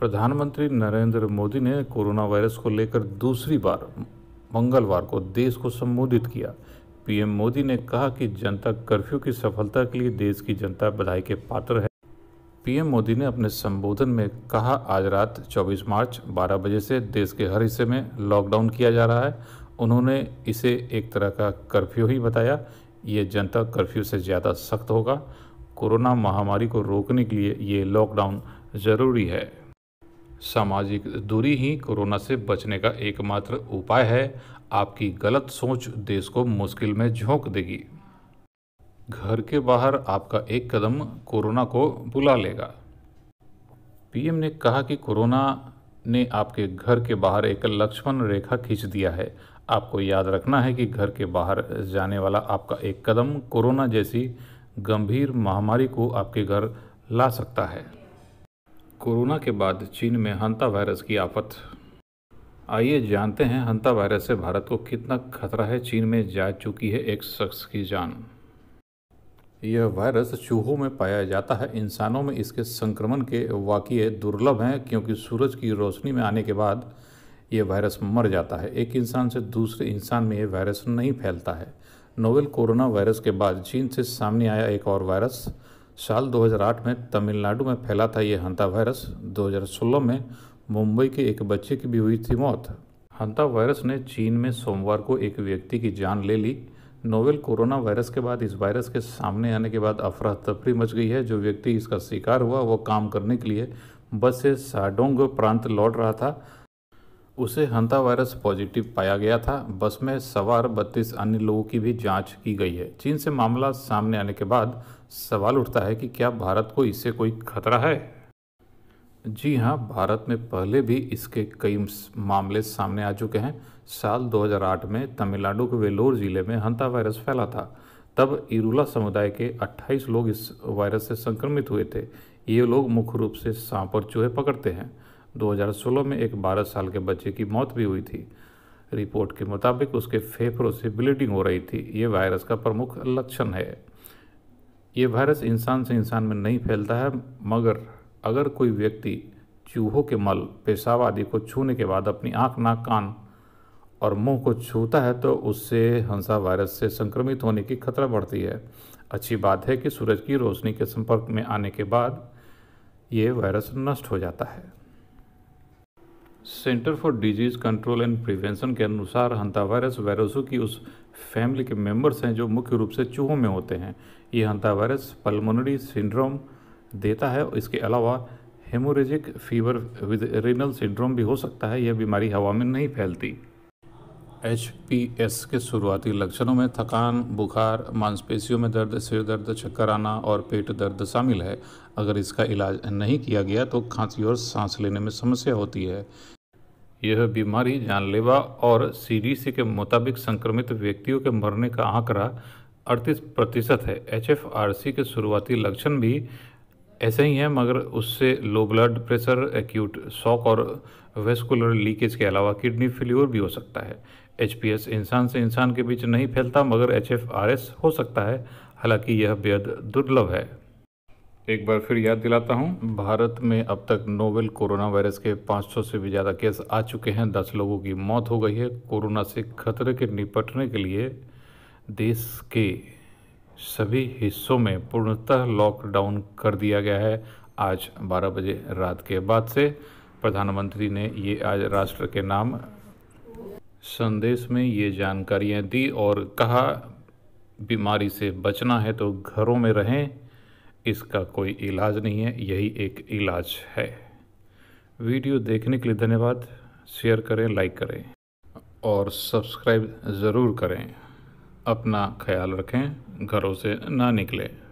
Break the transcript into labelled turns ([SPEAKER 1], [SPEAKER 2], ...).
[SPEAKER 1] प्रधानमंत्री नरेंद्र मोदी ने corona virus को लेकर दूसरी बार मंगलवार को देश को संबोधित किया पीएम मोदी ने कहा कि जनता कर्फ्यू की सफलता के लिए देश की जनता बधाई के पात्र है पीएम मोदी ने अपने संबोधन में कहा आज रात 24 मार्च 12 बजे से देश के हर हिस्से में लॉकडाउन किया जा रहा है उन्होंने इसे एक तरह का कर्फ्यू ही बताया ये जनता कर्फ्यू से ज़्यादा सख्त होगा कोरोना महामारी को रोकने के लिए ये लॉकडाउन ज़रूरी है सामाजिक दूरी ही कोरोना से बचने का एकमात्र उपाय है आपकी गलत सोच देश को मुश्किल में झोंक देगी घर के बाहर आपका एक कदम कोरोना को बुला लेगा पीएम ने कहा कि कोरोना ने आपके घर के बाहर एक लक्ष्मण रेखा खींच दिया है आपको याद रखना है कि घर के बाहर जाने वाला आपका एक कदम कोरोना जैसी गंभीर महामारी को आपके घर ला सकता है कोरोना के बाद चीन में हंता वायरस की आफत आइए जानते हैं हंता वायरस से भारत को कितना खतरा है चीन में जा चुकी है एक शख्स की जान यह वायरस चूहों में पाया जाता है इंसानों में इसके संक्रमण के वाक्य दुर्लभ हैं क्योंकि सूरज की रोशनी में आने के बाद यह वायरस मर जाता है एक इंसान से दूसरे इंसान में यह वायरस नहीं फैलता है नोवेल कोरोना वायरस के बाद चीन से सामने आया एक और वायरस साल 2008 में तमिलनाडु में फैला था ये हंता वायरस 2016 में मुंबई के एक बच्चे की भी हुई थी मौत हंता वायरस ने चीन में सोमवार को एक व्यक्ति की जान ले ली नोवेल कोरोना वायरस के बाद इस वायरस के सामने आने के बाद अफरा तफरी मच गई है जो व्यक्ति इसका शिकार हुआ वो काम करने के लिए बस से साडोंग प्रांत लौट रहा था उसे हंता वायरस पॉजिटिव पाया गया था बस में सवार बत्तीस अन्य लोगों की भी जांच की गई है चीन से मामला सामने आने के बाद सवाल उठता है कि क्या भारत को इससे कोई खतरा है जी हाँ भारत में पहले भी इसके कई मामले सामने आ चुके हैं साल 2008 में तमिलनाडु के वेलोर ज़िले में हंता वायरस फैला था तब इरूला समुदाय के 28 लोग इस वायरस से संक्रमित हुए थे ये लोग मुख्य रूप से सांप और चूहे पकड़ते हैं 2016 में एक 12 साल के बच्चे की मौत भी हुई थी रिपोर्ट के मुताबिक उसके फेफड़ों से ब्लीडिंग हो रही थी ये वायरस का प्रमुख लक्षण है ये वायरस इंसान से इंसान में नहीं फैलता है मगर अगर कोई व्यक्ति चूहों के मल पेशाब आदि को छूने के बाद अपनी आँख नाक कान और मुंह को छूता है तो उससे हंसा वायरस से संक्रमित होने की खतरा बढ़ती है अच्छी बात है कि सूरज की रोशनी के संपर्क में आने के बाद ये वायरस नष्ट हो जाता है centre for disease control and prevention के अनुसार हंता वायरस वायरसों की उस फैमिली के मेंबर्स हैं जो मुख्य रूप से चूहों में होते हैं ये वायरस पल्मोनरी सिंड्रोम देता है इसके अलावा haemorrhagic fever with renal syndrome भी हो सकता है यह बीमारी हवा में नहीं फैलती एच के शुरुआती लक्षणों में थकान बुखार मांसपेशियों में दर्द सिर दर्द चक्कर आना और पेट दर्द शामिल है अगर इसका इलाज नहीं किया गया तो खांसी और सांस लेने में समस्या होती है यह बीमारी जानलेवा और सीडीसी के मुताबिक संक्रमित व्यक्तियों के मरने का आंकड़ा अड़तीस प्रतिशत है एचएफआरसी के शुरुआती लक्षण भी ऐसे ही हैं मगर उससे low blood pressure acute shock और वेस्कुलर लीकेज के अलावा किडनी फेल्योर भी हो सकता है एच इंसान से इंसान के बीच नहीं फैलता मगर एच हो सकता है हालांकि यह बेहद दुर्लभ है एक बार फिर याद दिलाता हूँ भारत में अब तक नोवेल कोरोना वायरस के 500 से भी ज़्यादा केस आ चुके हैं दस लोगों की मौत हो गई है कोरोना से खतरे के निपटने के लिए देश के सभी हिस्सों में पूर्णतः लॉकडाउन कर दिया गया है आज 12 बजे रात के बाद से प्रधानमंत्री ने ये आज राष्ट्र के नाम संदेश में ये जानकारियाँ दी और कहा बीमारी से बचना है तो घरों में रहें इसका कोई इलाज नहीं है यही एक इलाज है वीडियो देखने के लिए धन्यवाद शेयर करें लाइक करें और सब्सक्राइब ज़रूर करें अपना ख्याल रखें घरों से ना निकलें